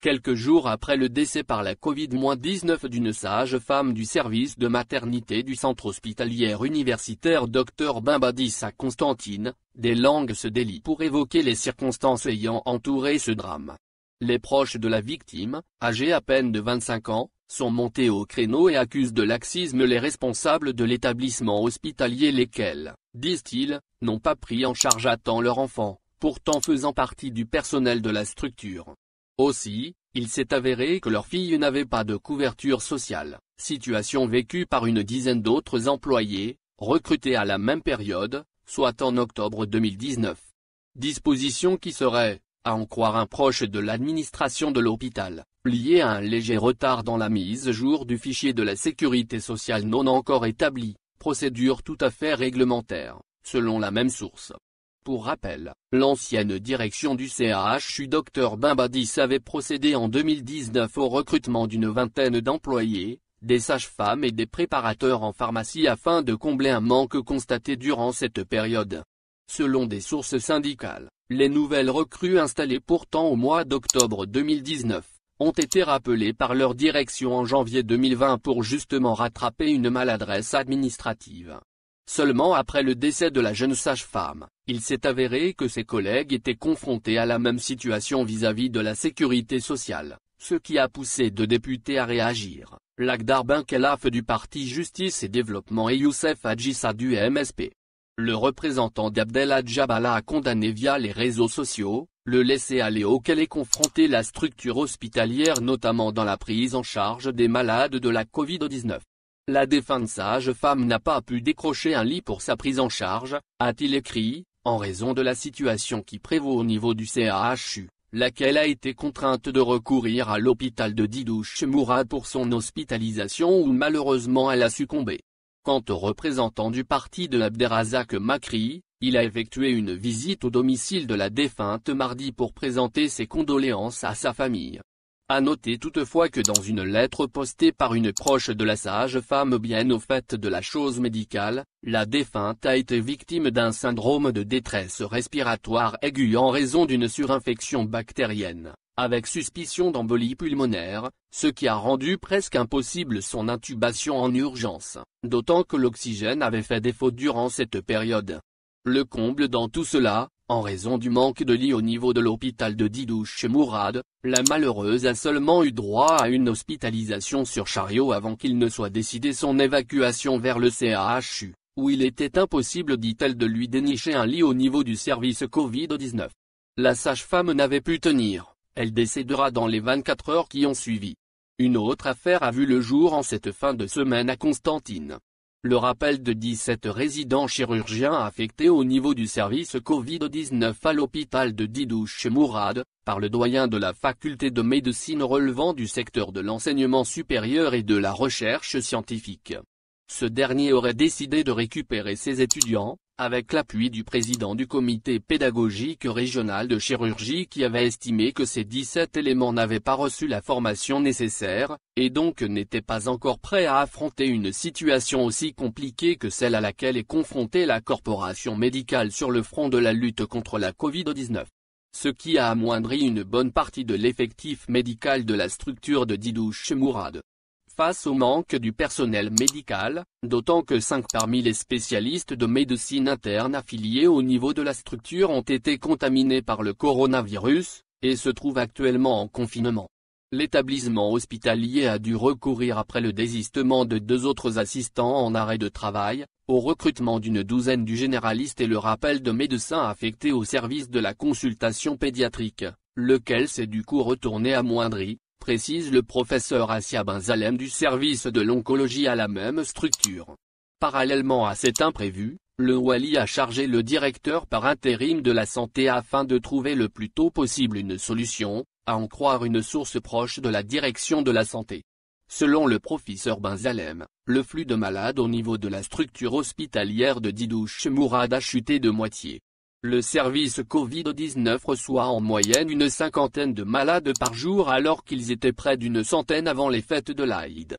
Quelques jours après le décès par la Covid-19 d'une sage-femme du service de maternité du centre hospitalier universitaire Dr Bimbadis à Constantine, des langues se délient pour évoquer les circonstances ayant entouré ce drame. Les proches de la victime, âgés à peine de 25 ans, sont montés au créneau et accusent de laxisme les responsables de l'établissement hospitalier lesquels, disent-ils, n'ont pas pris en charge à temps leur enfant, pourtant faisant partie du personnel de la structure. Aussi, il s'est avéré que leur fille n'avait pas de couverture sociale, situation vécue par une dizaine d'autres employés, recrutés à la même période, soit en octobre 2019. Disposition qui serait, à en croire un proche de l'administration de l'hôpital, lié à un léger retard dans la mise jour du fichier de la sécurité sociale non encore établi, procédure tout à fait réglementaire, selon la même source. Pour rappel, l'ancienne direction du CHU Dr Bimbadis avait procédé en 2019 au recrutement d'une vingtaine d'employés, des sages-femmes et des préparateurs en pharmacie afin de combler un manque constaté durant cette période. Selon des sources syndicales, les nouvelles recrues installées pourtant au mois d'octobre 2019 ont été rappelées par leur direction en janvier 2020 pour justement rattraper une maladresse administrative. Seulement après le décès de la jeune sage-femme, il s'est avéré que ses collègues étaient confrontés à la même situation vis-à-vis de la sécurité sociale, ce qui a poussé deux députés à réagir, Ben Kelaf du parti Justice et Développement et Youssef Adjissa du MSP. Le représentant d'Abdelhad Jabala a condamné via les réseaux sociaux, le laisser-aller auquel est confrontée la structure hospitalière notamment dans la prise en charge des malades de la Covid-19. La défunte sage-femme n'a pas pu décrocher un lit pour sa prise en charge, a-t-il écrit, en raison de la situation qui prévaut au niveau du CAHU, laquelle a été contrainte de recourir à l'hôpital de Didouche Mourad pour son hospitalisation où malheureusement elle a succombé représentant du parti de Abderrazak Makri, il a effectué une visite au domicile de la défunte mardi pour présenter ses condoléances à sa famille. A noter toutefois que dans une lettre postée par une proche de la sage-femme bien au fait de la chose médicale, la défunte a été victime d'un syndrome de détresse respiratoire aiguë en raison d'une surinfection bactérienne avec suspicion d'embolie pulmonaire, ce qui a rendu presque impossible son intubation en urgence, d'autant que l'oxygène avait fait défaut durant cette période. Le comble dans tout cela, en raison du manque de lits au niveau de l'hôpital de Didouche Mourad, la malheureuse a seulement eu droit à une hospitalisation sur chariot avant qu'il ne soit décidé son évacuation vers le CHU, où il était impossible dit-elle de lui dénicher un lit au niveau du service Covid-19. La sage-femme n'avait pu tenir elle décédera dans les 24 heures qui ont suivi. Une autre affaire a vu le jour en cette fin de semaine à Constantine. Le rappel de 17 résidents chirurgiens affectés au niveau du service Covid-19 à l'hôpital de Didouche Mourad, par le doyen de la faculté de médecine relevant du secteur de l'enseignement supérieur et de la recherche scientifique. Ce dernier aurait décidé de récupérer ses étudiants, avec l'appui du président du comité pédagogique régional de chirurgie qui avait estimé que ces 17 éléments n'avaient pas reçu la formation nécessaire, et donc n'étaient pas encore prêts à affronter une situation aussi compliquée que celle à laquelle est confrontée la corporation médicale sur le front de la lutte contre la Covid-19. Ce qui a amoindri une bonne partie de l'effectif médical de la structure de Didouche Mourad face au manque du personnel médical, d'autant que cinq parmi les spécialistes de médecine interne affiliés au niveau de la structure ont été contaminés par le coronavirus, et se trouvent actuellement en confinement. L'établissement hospitalier a dû recourir après le désistement de deux autres assistants en arrêt de travail, au recrutement d'une douzaine du généraliste et le rappel de médecins affectés au service de la consultation pédiatrique, lequel s'est du coup retourné amoindri, précise le professeur Assia Benzalem du service de l'oncologie à la même structure. Parallèlement à cet imprévu, le Wali a chargé le directeur par intérim de la santé afin de trouver le plus tôt possible une solution, à en croire une source proche de la direction de la santé. Selon le professeur Benzalem, le flux de malades au niveau de la structure hospitalière de Didouche Mourad a chuté de moitié. Le service Covid-19 reçoit en moyenne une cinquantaine de malades par jour alors qu'ils étaient près d'une centaine avant les fêtes de l'Aïd.